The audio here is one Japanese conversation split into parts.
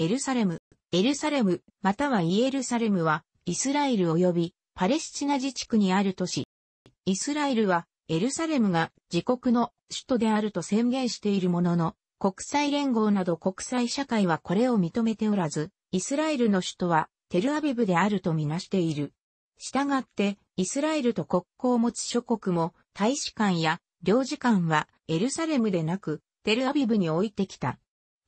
エルサレム、エルサレム、またはイエルサレムは、イスラエル及びパレスチナ自治区にある都市。イスラエルは、エルサレムが自国の首都であると宣言しているものの、国際連合など国際社会はこれを認めておらず、イスラエルの首都はテルアビブであるとみなしている。したがって、イスラエルと国交を持つ諸国も、大使館や領事館はエルサレムでなく、テルアビブに置いてきた。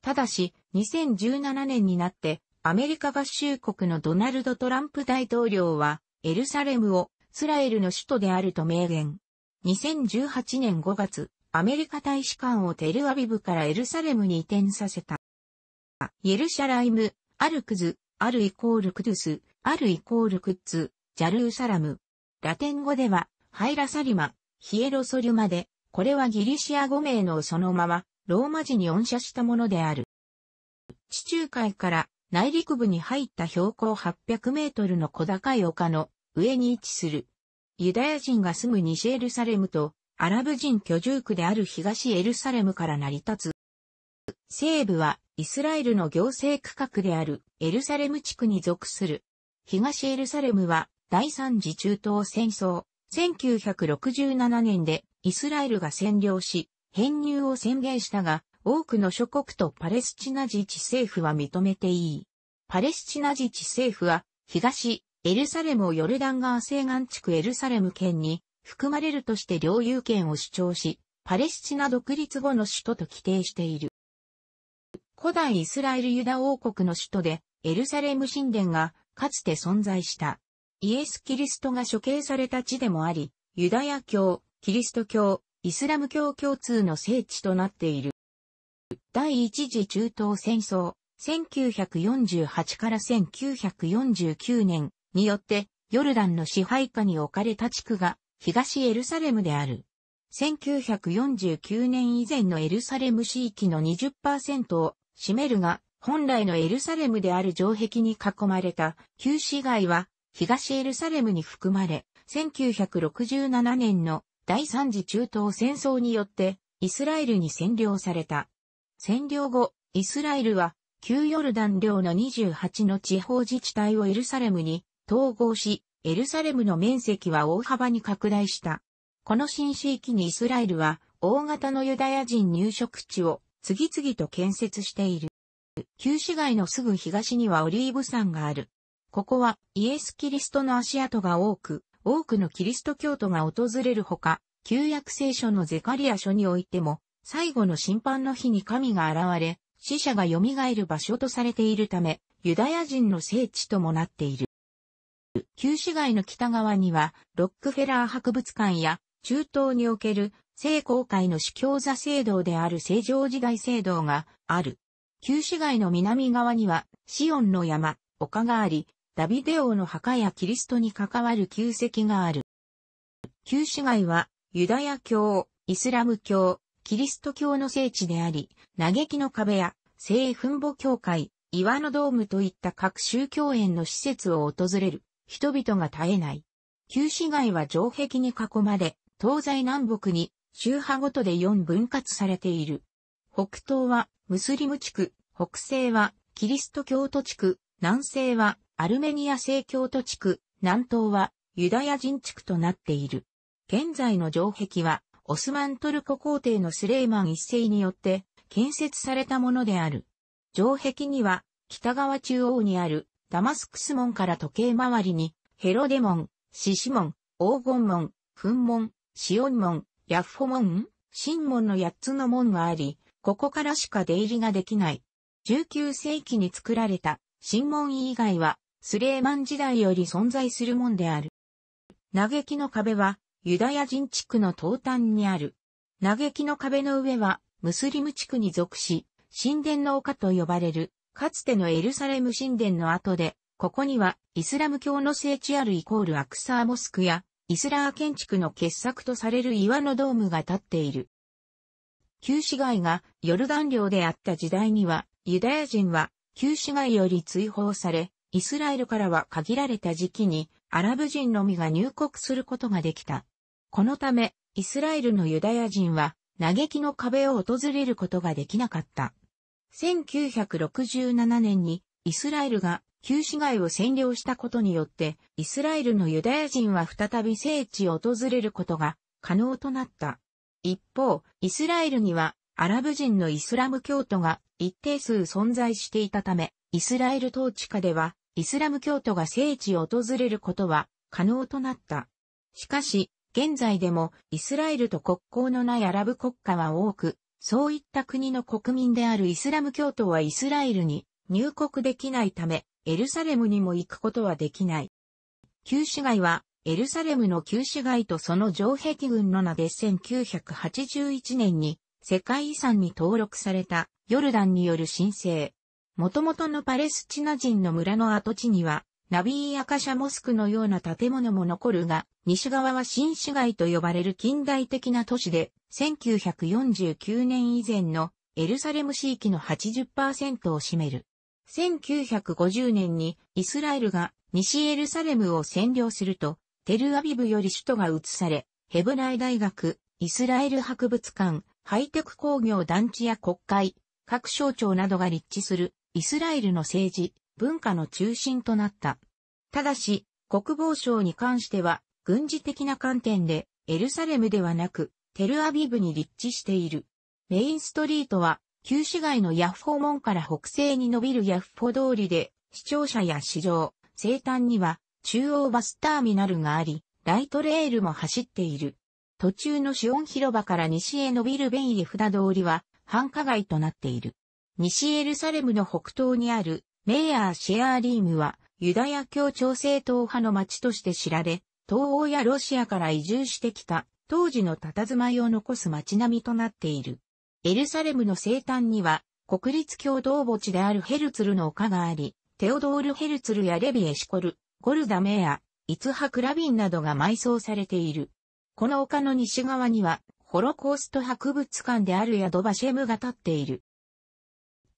ただし、2017年になってアメリカ合衆国のドナルド・トランプ大統領はエルサレムをスラエルの首都であると明言。2018年5月、アメリカ大使館をテルアビブからエルサレムに移転させた。イエルシャライム、アルクズ、アルイコールクドゥス、アルイコールクッツ、ジャルーサラム。ラテン語では、ハイラサリマ、ヒエロソリュマで、これはギリシア語名のそのまま、ローマ字に音写したものである。地中海から内陸部に入った標高800メートルの小高い丘の上に位置する。ユダヤ人が住む西エルサレムとアラブ人居住区である東エルサレムから成り立つ。西部はイスラエルの行政区画であるエルサレム地区に属する。東エルサレムは第三次中東戦争、1967年でイスラエルが占領し、編入を宣言したが、多くの諸国とパレスチナ自治政府は認めていい。パレスチナ自治政府は、東、エルサレムをヨルダン川西岸地区エルサレム県に含まれるとして領有権を主張し、パレスチナ独立後の首都と規定している。古代イスラエルユダ王国の首都で、エルサレム神殿がかつて存在した。イエス・キリストが処刑された地でもあり、ユダヤ教、キリスト教、イスラム教共通の聖地となっている。第一次中東戦争、1948から1949年によってヨルダンの支配下に置かれた地区が東エルサレムである。1949年以前のエルサレム地域の20%を占めるが、本来のエルサレムである城壁に囲まれた旧市街は東エルサレムに含まれ、1967年の第三次中東戦争によってイスラエルに占領された。占領後、イスラエルは、旧ヨルダン領の28の地方自治体をエルサレムに統合し、エルサレムの面積は大幅に拡大した。この新市域にイスラエルは、大型のユダヤ人入植地を次々と建設している。旧市街のすぐ東にはオリーブ山がある。ここはイエス・キリストの足跡が多く、多くのキリスト教徒が訪れるほか、旧約聖書のゼカリア書においても、最後の審判の日に神が現れ、死者が蘇る場所とされているため、ユダヤ人の聖地ともなっている。旧市街の北側には、ロックフェラー博物館や、中東における、聖公会の司教座聖堂である聖常時代聖堂がある。旧市街の南側には、シオンの山、丘があり、ダビデ王の墓やキリストに関わる旧跡がある。旧市街は、ユダヤ教、イスラム教、キリスト教の聖地であり、嘆きの壁や聖墳墓教会、岩のドームといった各宗教園の施設を訪れる人々が絶えない。旧市街は城壁に囲まれ、東西南北に宗派ごとで4分割されている。北東はムスリム地区、北西はキリスト教徒地区、南西はアルメニア正教徒地区、南東はユダヤ人地区となっている。現在の城壁はオスマントルコ皇帝のスレイマン一世によって建設されたものである。城壁には、北側中央にあるダマスクス門から時計回りに、ヘロデ門、シシ門、黄金門、噴門、シオン門、ヤッホ門、新門の8つの門があり、ここからしか出入りができない。19世紀に作られた新門以外は、スレイマン時代より存在する門である。嘆きの壁は、ユダヤ人地区の東端にある。嘆きの壁の上は、ムスリム地区に属し、神殿の丘と呼ばれる、かつてのエルサレム神殿の後で、ここには、イスラム教の聖地あるイコールアクサーモスクや、イスラー建築の傑作とされる岩のドームが建っている。旧市街がヨルダン領であった時代には、ユダヤ人は旧市街より追放され、イスラエルからは限られた時期にアラブ人のみが入国することができた。このため、イスラエルのユダヤ人は、嘆きの壁を訪れることができなかった。1967年に、イスラエルが旧市街を占領したことによって、イスラエルのユダヤ人は再び聖地を訪れることが可能となった。一方、イスラエルにはアラブ人のイスラム教徒が一定数存在していたため、イスラエル統治下ではイスラム教徒が聖地を訪れることは可能となった。しかし、現在でもイスラエルと国交のないアラブ国家は多く、そういった国の国民であるイスラム教徒はイスラエルに入国できないため、エルサレムにも行くことはできない。旧市街は、エルサレムの旧市街とその城壁群の名で1981年に世界遺産に登録されたヨルダンによる申請。元々のパレスチナ人の村の跡地にはナビーアカシャモスクのような建物も残るが、西側は新市街と呼ばれる近代的な都市で、1949年以前のエルサレム地域の80%を占める。1950年にイスラエルが西エルサレムを占領すると、テルアビブより首都が移され、ヘブライ大学、イスラエル博物館、ハイテク工業団地や国会、各省庁などが立地するイスラエルの政治、文化の中心となった。ただし、国防省に関しては、軍事的な観点で、エルサレムではなく、テルアビブに立地している。メインストリートは、旧市街のヤッホ門から北西に伸びるヤッホ通りで、視聴者や市場、生誕には、中央バスターミナルがあり、ライトレールも走っている。途中のシオン広場から西へ伸びるベンイエフダ通りは、繁華街となっている。西エルサレムの北東にあるメイヤー・シェアーリームは、ユダヤ教調整党派の町として知られ、東欧やロシアから移住してきた、当時の佇まいを残す街並みとなっている。エルサレムの生誕には、国立共同墓地であるヘルツルの丘があり、テオドール・ヘルツルやレビエ・シコル、ゴルダ・メイア、イツハ・クラビンなどが埋葬されている。この丘の西側には、ホロコースト博物館であるヤドバシェムが建っている。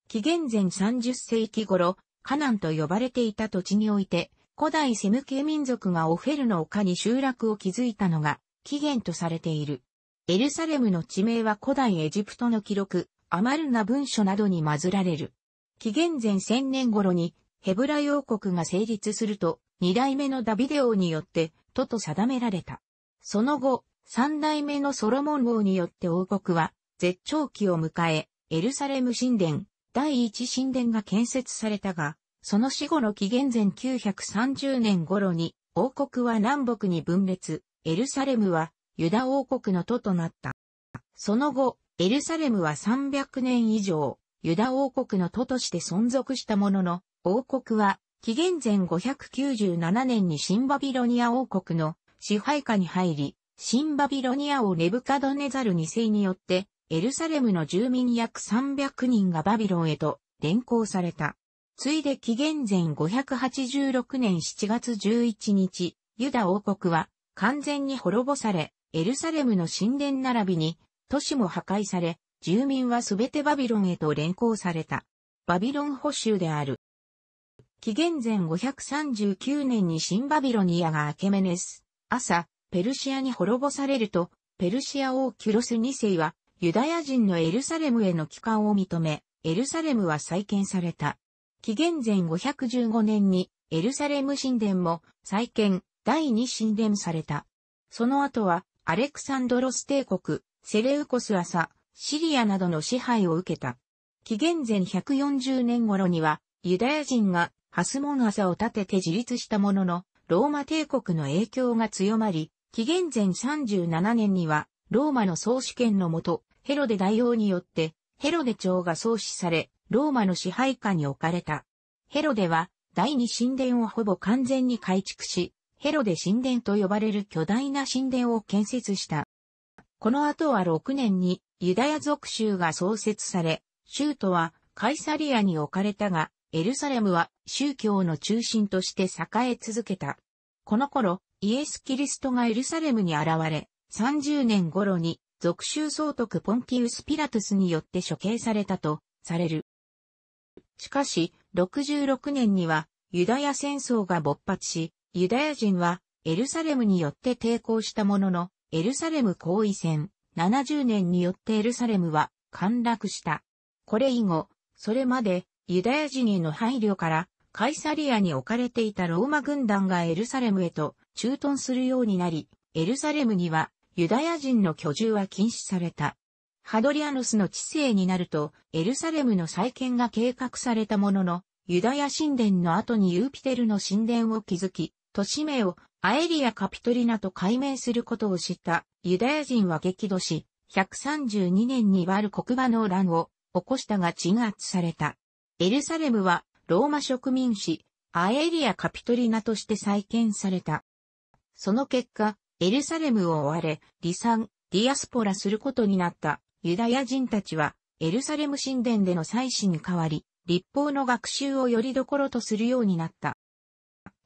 紀元前30世紀頃、カナンと呼ばれていた土地において、古代セム系民族がオフェルの丘に集落を築いたのが起源とされている。エルサレムの地名は古代エジプトの記録、アマルナ文書などに混ぜられる。紀元前1000年頃にヘブラ王国が成立すると、二代目のダビデ王によって、都と定められた。その後、三代目のソロモン王によって王国は絶頂期を迎え、エルサレム神殿、第一神殿が建設されたが、その死後の紀元前930年頃に、王国は南北に分裂、エルサレムはユダ王国の都となった。その後、エルサレムは300年以上、ユダ王国の都として存続したものの、王国は、紀元前597年にシンバビロニア王国の支配下に入り、シンバビロニアをネブカドネザル2世によってエルサレムの住民約300人がバビロンへと連行された。ついで紀元前586年7月11日、ユダ王国は完全に滅ぼされ、エルサレムの神殿並びに都市も破壊され、住民はすべてバビロンへと連行された。バビロン捕囚である。紀元前539年に新バビロニアがアケメネス、朝、ペルシアに滅ぼされると、ペルシア王キュロス2世はユダヤ人のエルサレムへの帰還を認め、エルサレムは再建された。紀元前515年にエルサレム神殿も再建、第二神殿された。その後は、アレクサンドロス帝国、セレウコス朝、シリアなどの支配を受けた。紀元前140年頃には、ユダヤ人がハスモン朝を建てて自立したものの、ローマ帝国の影響が強まり、紀元前37年にはローマの総主権のもと、ヘロデ大王によって、ヘロデ朝が創始され、ローマの支配下に置かれた。ヘロデは、第二神殿をほぼ完全に改築し、ヘロデ神殿と呼ばれる巨大な神殿を建設した。この後は6年にユダヤ族州が創設され、州都はカイサリアに置かれたが、エルサレムは宗教の中心として栄え続けた。この頃、イエス・キリストがエルサレムに現れ、30年頃に、属州総督ポンティウス・ピラトゥスによって処刑されたと、される。しかし、66年には、ユダヤ戦争が勃発し、ユダヤ人は、エルサレムによって抵抗したものの、エルサレム行為戦、70年によってエルサレムは、陥落した。これ以後、それまで、ユダヤ人への配慮から、カイサリアに置かれていたローマ軍団がエルサレムへと駐屯するようになり、エルサレムにはユダヤ人の居住は禁止された。ハドリアノスの治世になると、エルサレムの再建が計画されたものの、ユダヤ神殿の後にユーピテルの神殿を築き、都市名をアエリア・カピトリナと改名することを知ったユダヤ人は激怒し、132年にワル国馬の乱を起こしたが鎮圧された。エルサレムはローマ植民地アエリア・カピトリナとして再建された。その結果、エルサレムを追われ、離散、ディアスポラすることになったユダヤ人たちは、エルサレム神殿での祭祀に代わり、立法の学習をよりどころとするようになった。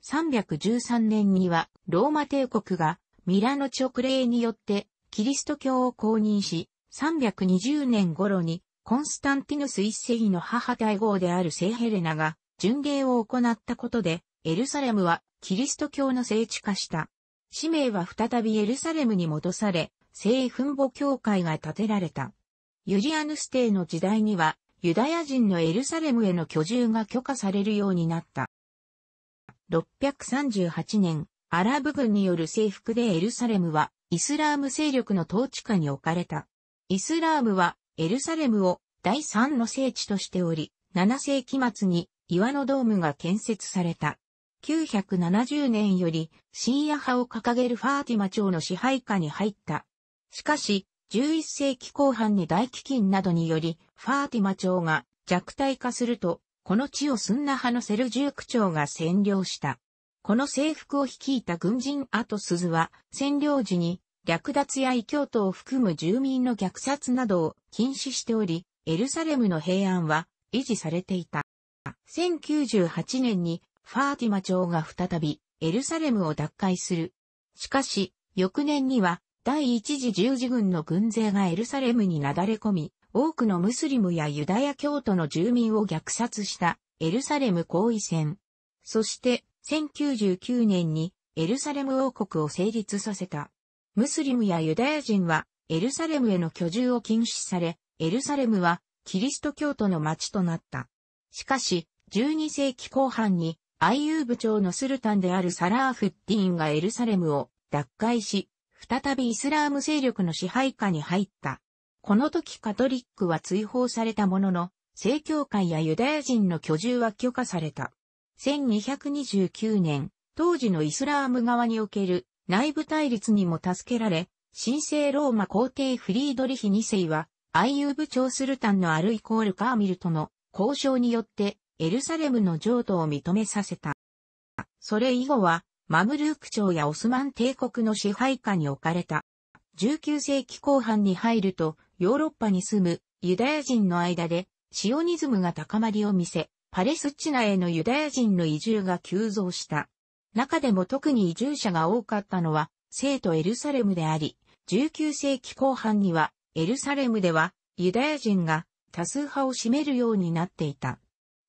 313年には、ローマ帝国がミラノ直令によってキリスト教を公認し、320年頃にコンスタンティヌス一世の母大号である聖ヘレナが巡礼を行ったことで、エルサレムはキリスト教の聖地化した。使命は再びエルサレムに戻され、聖墳墓教会が建てられた。ユリアヌス帝の時代には、ユダヤ人のエルサレムへの居住が許可されるようになった。638年、アラブ軍による征服でエルサレムは、イスラーム勢力の統治下に置かれた。イスラームは、エルサレムを第三の聖地としており、7世紀末に岩のドームが建設された。970年より深夜派を掲げるファーティマ朝の支配下に入った。しかし、11世紀後半に大飢饉などにより、ファーティマ朝が弱体化すると、この地をスンナ派のセルジューク朝が占領した。この征服を率いた軍人アトスズは、占領時に略奪や異教徒を含む住民の虐殺などを禁止しており、エルサレムの平安は維持されていた。1098年にファーティマ朝が再びエルサレムを奪回する。しかし、翌年には第一次十字軍の軍勢がエルサレムになだれ込み、多くのムスリムやユダヤ教徒の住民を虐殺したエルサレム行為戦。そして、1099年にエルサレム王国を成立させた。ムスリムやユダヤ人はエルサレムへの居住を禁止され、エルサレムはキリスト教徒の町となった。しかし、12世紀後半に IU 部長のスルタンであるサラーフッティンがエルサレムを奪回し、再びイスラーム勢力の支配下に入った。この時カトリックは追放されたものの、正教会やユダヤ人の居住は許可された。1229年、当時のイスラーム側における内部対立にも助けられ、神聖ローマ皇帝フリードリヒ2世は、IU 部長スルタンのアルイコール・カーミルとの交渉によってエルサレムの譲渡を認めさせた。それ以後は、マムルーク朝やオスマン帝国の支配下に置かれた。19世紀後半に入ると、ヨーロッパに住むユダヤ人の間で、シオニズムが高まりを見せ、パレスチナへのユダヤ人の移住が急増した。中でも特に移住者が多かったのは、聖都エルサレムであり、19世紀後半には、エルサレムでは、ユダヤ人が多数派を占めるようになっていた。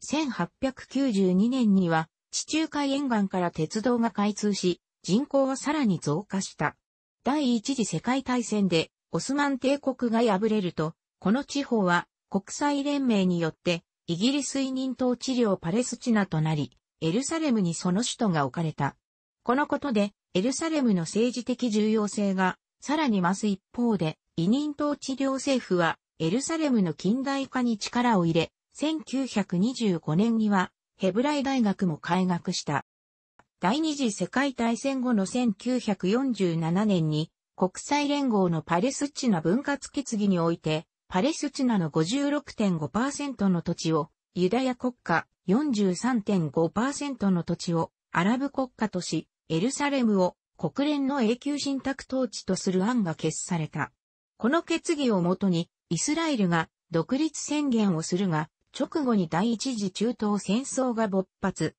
1892年には地中海沿岸から鉄道が開通し、人口はさらに増加した。第一次世界大戦でオスマン帝国が敗れると、この地方は国際連盟によってイギリス委任統治領パレスチナとなり、エルサレムにその首都が置かれた。このことで、エルサレムの政治的重要性がさらに増す一方で、委任統治領政府はエルサレムの近代化に力を入れ、1925年にはヘブライ大学も開学した。第二次世界大戦後の1947年に国際連合のパレスチナ分割決議において、パレスチナの56.5%の土地をユダヤ国家、43.5%の土地をアラブ国家とし、エルサレムを国連の永久信託統治とする案が決された。この決議をもとに、イスラエルが独立宣言をするが、直後に第一次中東戦争が勃発。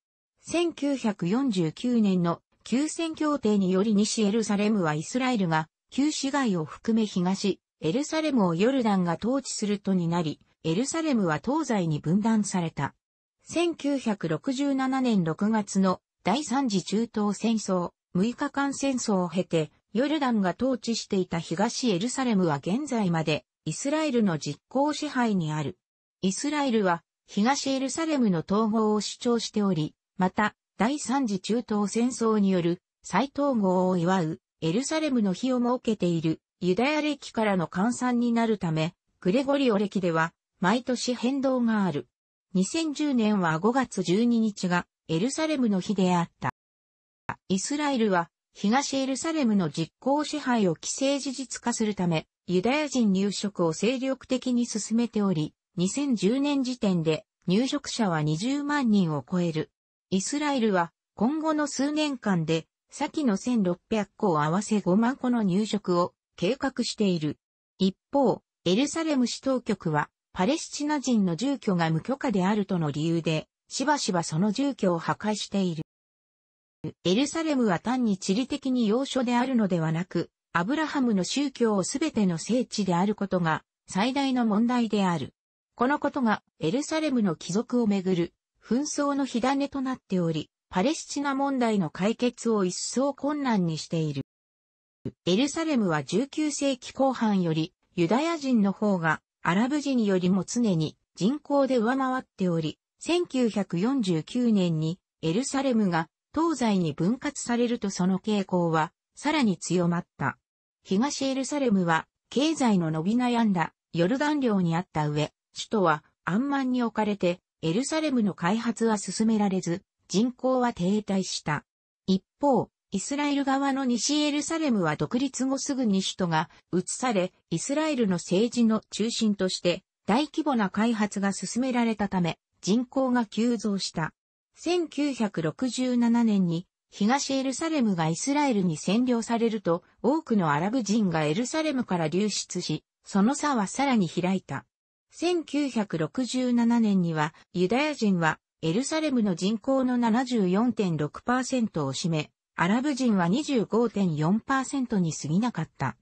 1949年の休戦協定により西エルサレムはイスラエルが旧市街を含め東エルサレムをヨルダンが統治するとになり、エルサレムは東西に分断された。1967年6月の第三次中東戦争、6日間戦争を経て、ヨルダンが統治していた東エルサレムは現在までイスラエルの実効支配にある。イスラエルは東エルサレムの統合を主張しており、また第三次中東戦争による再統合を祝うエルサレムの日を設けているユダヤ歴からの換算になるため、グレゴリオ歴では毎年変動がある。2010年は5月12日がエルサレムの日であった。イスラエルは東エルサレムの実効支配を既成事実化するため、ユダヤ人入植を精力的に進めており、2010年時点で入植者は20万人を超える。イスラエルは今後の数年間で先の1600個を合わせ5万個の入植を計画している。一方、エルサレム市当局はパレスチナ人の住居が無許可であるとの理由で、しばしばその住居を破壊している。エルサレムは単に地理的に要所であるのではなく、アブラハムの宗教をすべての聖地であることが最大の問題である。このことがエルサレムの帰属をめぐる紛争の火種となっており、パレスチナ問題の解決を一層困難にしている。エルサレムは19世紀後半よりユダヤ人の方がアラブ人よりも常に人口で上回っており、1949年にエルサレムが東西に分割されるとその傾向はさらに強まった。東エルサレムは経済の伸び悩んだヨルダン領にあった上、首都はアンマンに置かれて、エルサレムの開発は進められず、人口は停滞した。一方、イスラエル側の西エルサレムは独立後すぐに首都が移され、イスラエルの政治の中心として大規模な開発が進められたため、人口が急増した。1967年に東エルサレムがイスラエルに占領されると、多くのアラブ人がエルサレムから流出し、その差はさらに開いた。1967年にはユダヤ人はエルサレムの人口の74.6%を占め、アラブ人は25.4%に過ぎなかった。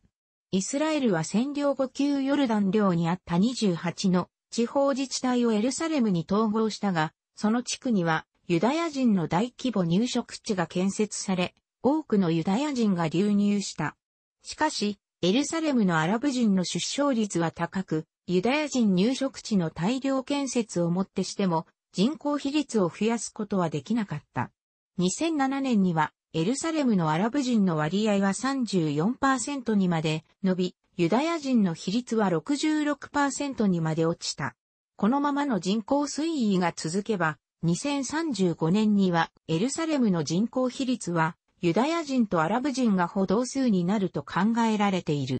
イスラエルは占領後旧ヨルダン領にあった28の地方自治体をエルサレムに統合したが、その地区にはユダヤ人の大規模入植地が建設され、多くのユダヤ人が流入した。しかし、エルサレムのアラブ人の出生率は高く、ユダヤ人入植地の大量建設をもってしても人口比率を増やすことはできなかった。2007年にはエルサレムのアラブ人の割合は34%にまで伸び、ユダヤ人の比率は66%にまで落ちた。このままの人口推移が続けば、2035年にはエルサレムの人口比率はユダヤ人とアラブ人が歩ど数になると考えられている。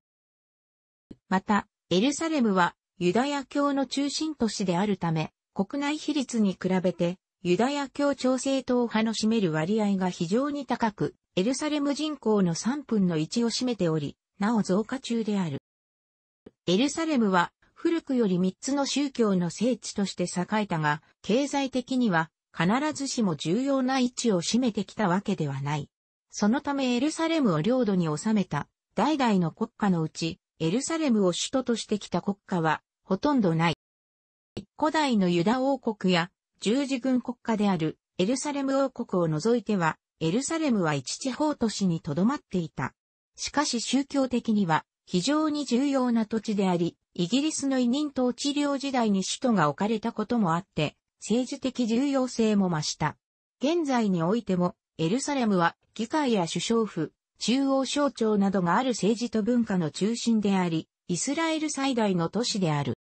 また、エルサレムはユダヤ教の中心都市であるため、国内比率に比べて、ユダヤ教調整党派の占める割合が非常に高く、エルサレム人口の3分の1を占めており、なお増加中である。エルサレムは古くより3つの宗教の聖地として栄えたが、経済的には必ずしも重要な位置を占めてきたわけではない。そのためエルサレムを領土に収めた代々の国家のうち、エルサレムを首都としてきた国家はほとんどない。古代のユダ王国や十字軍国家であるエルサレム王国を除いては、エルサレムは一地方都市に留まっていた。しかし宗教的には非常に重要な土地であり、イギリスの委任統治領時代に首都が置かれたこともあって、政治的重要性も増した。現在においても、エルサレムは議会や首相府、中央省庁などがある政治と文化の中心であり、イスラエル最大の都市である。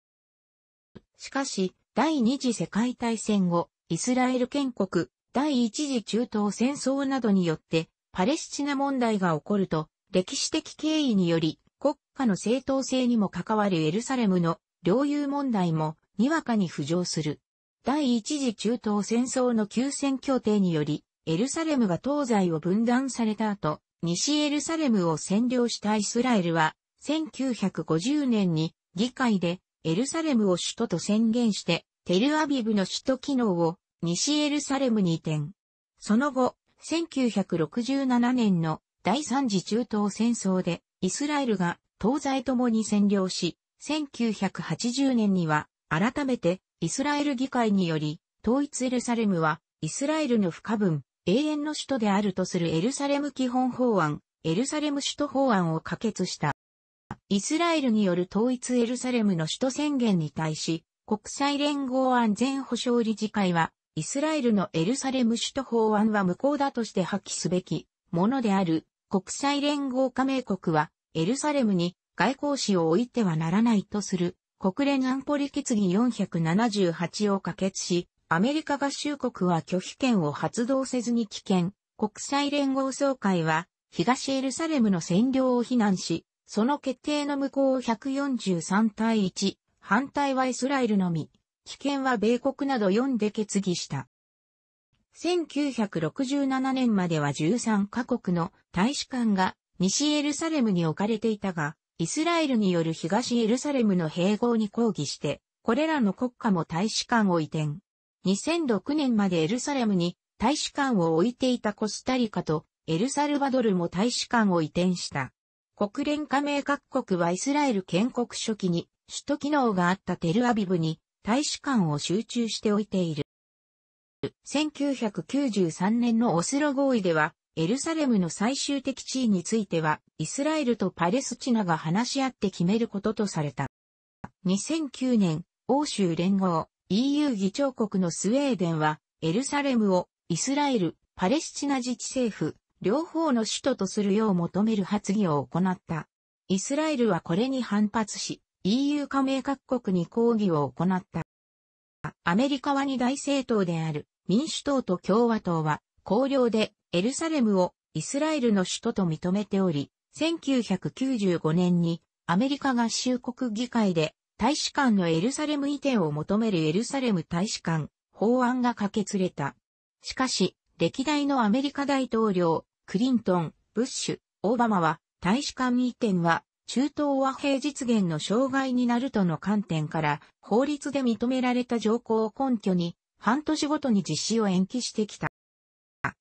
しかし、第二次世界大戦後、イスラエル建国、第一次中東戦争などによって、パレスチナ問題が起こると、歴史的経緯により、国家の正当性にも関わるエルサレムの領有問題も、にわかに浮上する。第一次中東戦争の休戦協定により、エルサレムが東西を分断された後、西エルサレムを占領したイスラエルは、1950年に議会でエルサレムを首都と宣言して、テルアビブの首都機能を西エルサレムに移転。その後、1967年の第三次中東戦争でイスラエルが東西ともに占領し、1980年には改めてイスラエル議会により、統一エルサレムはイスラエルの不可分、永遠の首都であるとするエルサレム基本法案、エルサレム首都法案を可決した。イスラエルによる統一エルサレムの首都宣言に対し、国際連合安全保障理事会は、イスラエルのエルサレム首都法案は無効だとして破棄すべきものである国際連合加盟国はエルサレムに外交使を置いてはならないとする国連安保理決議478を可決し、アメリカ合衆国は拒否権を発動せずに棄権。国際連合総会は東エルサレムの占領を非難し、その決定の無効を143対1、反対はイスラエルのみ、危険は米国など4で決議した。1967年までは13カ国の大使館が西エルサレムに置かれていたが、イスラエルによる東エルサレムの併合に抗議して、これらの国家も大使館を移転。2006年までエルサレムに大使館を置いていたコスタリカとエルサルバドルも大使館を移転した。国連加盟各国はイスラエル建国初期に首都機能があったテルアビブに大使館を集中しておいている。1993年のオスロ合意では、エルサレムの最終的地位については、イスラエルとパレスチナが話し合って決めることとされた。2009年、欧州連合、EU 議長国のスウェーデンは、エルサレムをイスラエル、パレスチナ自治政府、両方の首都とするよう求める発議を行った。イスラエルはこれに反発し、EU 加盟各国に抗議を行った。アメリカは二大政党である民主党と共和党は公領でエルサレムをイスラエルの首都と認めており、1995年にアメリカ合衆国議会で大使館のエルサレム移転を求めるエルサレム大使館法案が可決れた。しかし、歴代のアメリカ大統領、クリントン、ブッシュ、オバマは、大使館移転は、中東和平実現の障害になるとの観点から、法律で認められた条項を根拠に、半年ごとに実施を延期してきた。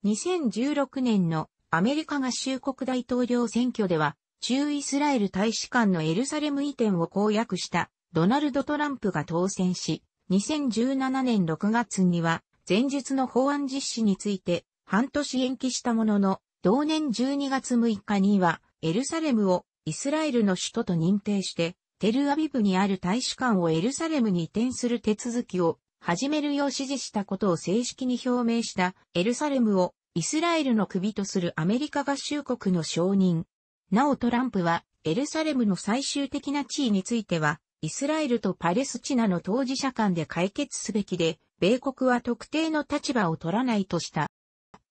2016年のアメリカ合衆国大統領選挙では、中イスラエル大使館のエルサレム移転を公約したドナルド・トランプが当選し、2017年6月には前述の法案実施について半年延期したものの同年12月6日には、エルサレムをイスラエルの首都と認定して、テルアビブにある大使館をエルサレムに移転する手続きを始めるよう指示したことを正式に表明したエルサレムをイスラエルの首とするアメリカ合衆国の承認。なおトランプはエルサレムの最終的な地位についてはイスラエルとパレスチナの当事者間で解決すべきで米国は特定の立場を取らないとした。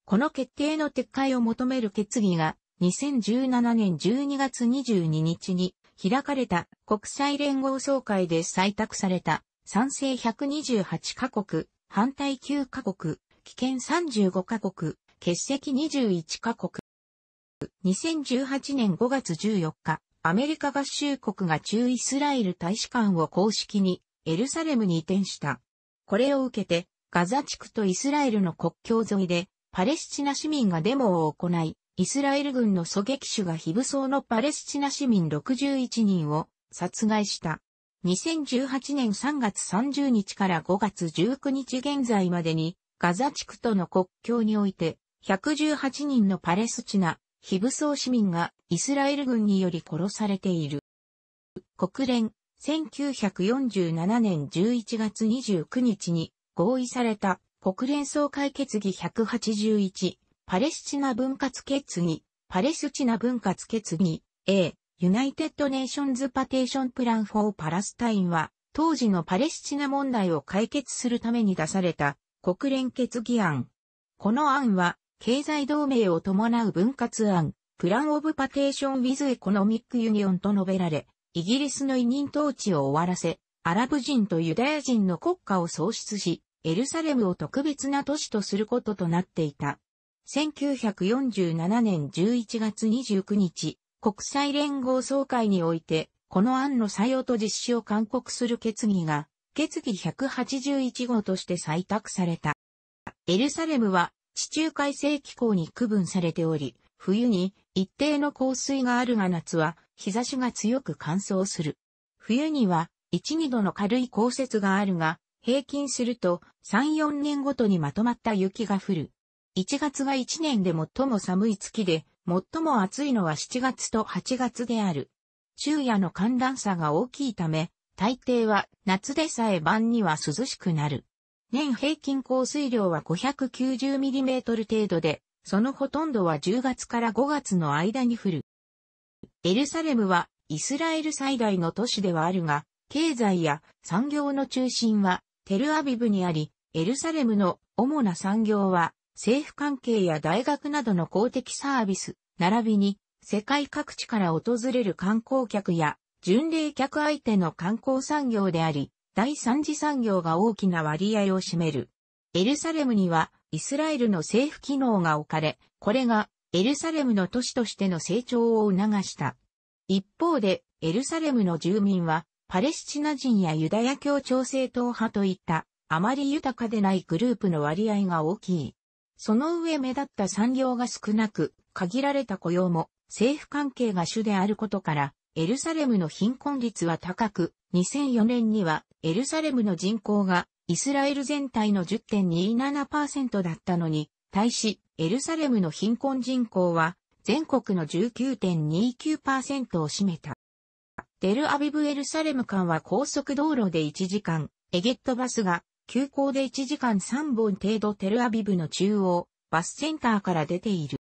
この決定の撤回を求める決議が2017年12月22日に開かれた国際連合総会で採択された賛成128カ国、反対9カ国、棄権35カ国、欠席21カ国。2018年5月14日、アメリカ合衆国が駐イスラエル大使館を公式にエルサレムに移転した。これを受けて、ガザ地区とイスラエルの国境沿いでパレスチナ市民がデモを行い、イスラエル軍の狙撃手が非武装のパレスチナ市民61人を殺害した。2018年3月30日から5月19日現在までに、ガザ地区との国境において、118人のパレスチナ、非武装市民がイスラエル軍により殺されている。国連、1947年11月29日に合意された国連総会決議181、パレスチナ分割決議、パレスチナ分割決議 A、ユナイテッドネーションズパテーションプランフォーパラスタインは、当時のパレスチナ問題を解決するために出された国連決議案。この案は、経済同盟を伴う分割案、プランオブパテーションウィズエコノミックユニオンと述べられ、イギリスの委任統治を終わらせ、アラブ人とユダヤ人の国家を創出し、エルサレムを特別な都市とすることとなっていた。1947年11月29日、国際連合総会において、この案の採用と実施を勧告する決議が、決議181号として採択された。エルサレムは地中海性気候に区分されており、冬に一定の降水があるが夏は日差しが強く乾燥する。冬には1、2度の軽い降雪があるが、平均すると3、4年ごとにまとまった雪が降る。1月が1年で最も寒い月で、最も暑いのは7月と8月である。昼夜の寒暖差が大きいため、大抵は夏でさえ晩には涼しくなる。年平均降水量は 590mm 程度で、そのほとんどは10月から5月の間に降る。エルサレムはイスラエル最大の都市ではあるが、経済や産業の中心はテルアビブにあり、エルサレムの主な産業は、政府関係や大学などの公的サービス、並びに、世界各地から訪れる観光客や、巡礼客相手の観光産業であり、第三次産業が大きな割合を占める。エルサレムには、イスラエルの政府機能が置かれ、これが、エルサレムの都市としての成長を促した。一方で、エルサレムの住民は、パレスチナ人やユダヤ教調整党派といった、あまり豊かでないグループの割合が大きい。その上目立った産業が少なく、限られた雇用も政府関係が主であることから、エルサレムの貧困率は高く、2004年にはエルサレムの人口がイスラエル全体の10.27%だったのに、対し、エルサレムの貧困人口は全国の19.29%を占めた。デルアビブエルサレム間は高速道路で1時間、エゲットバスが、急行で1時間3本程度テルアビブの中央、バスセンターから出ている。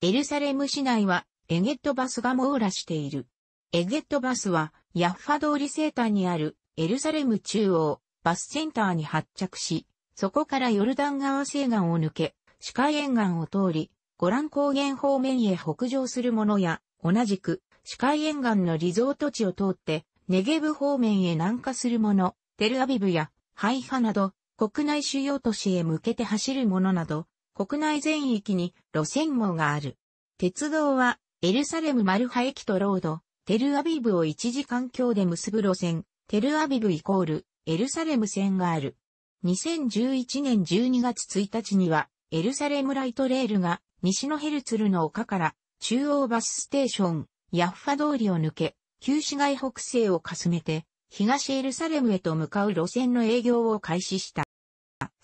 エルサレム市内は、エゲットバスが網羅している。エゲットバスは、ヤッファ通りセーターにある、エルサレム中央、バスセンターに発着し、そこからヨルダン川西岸を抜け、シカ沿岸を通り、ゴラン高原方面へ北上するものや、同じく、視界沿岸のリゾート地を通って、ネゲブ方面へ南下するもの、テルアビブやハイハなど、国内主要都市へ向けて走るものなど、国内全域に路線網がある。鉄道は、エルサレムマルハ駅とロード、テルアビブを1時間強で結ぶ路線、テルアビブイコール、エルサレム線がある。2011年12月1日には、エルサレムライトレールが、西のヘルツルの丘から、中央バスステーション、ヤッファ通りを抜け、旧市街北西をかすめて、東エルサレムへと向かう路線の営業を開始した。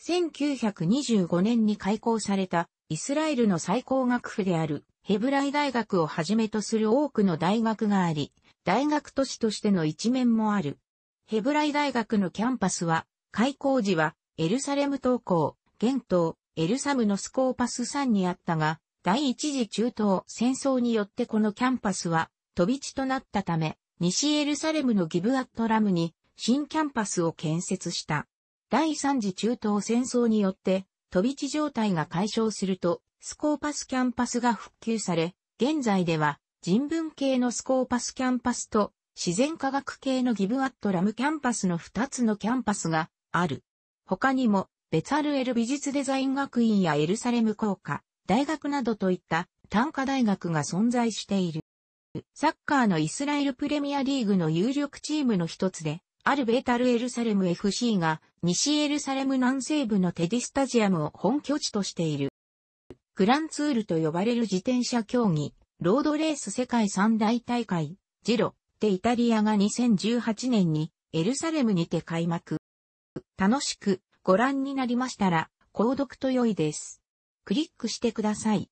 1925年に開校されたイスラエルの最高学府であるヘブライ大学をはじめとする多くの大学があり、大学都市としての一面もある。ヘブライ大学のキャンパスは、開校時はエルサレム東高、現東、エルサムのスコーパス山にあったが、第一次中東戦争によってこのキャンパスは飛び地となったため、西エルサレムのギブアットラムに新キャンパスを建設した。第三次中東戦争によって飛び地状態が解消するとスコーパスキャンパスが復旧され、現在では人文系のスコーパスキャンパスと自然科学系のギブアットラムキャンパスの2つのキャンパスがある。他にもベツァルエル美術デザイン学院やエルサレム工科、大学などといった短科大学が存在している。サッカーのイスラエルプレミアリーグの有力チームの一つで、アルベータルエルサレム FC が西エルサレム南西部のテディスタジアムを本拠地としている。グランツールと呼ばれる自転車競技、ロードレース世界三大大会、ジロでイタリアが2018年にエルサレムにて開幕。楽しくご覧になりましたら、購読と良いです。クリックしてください。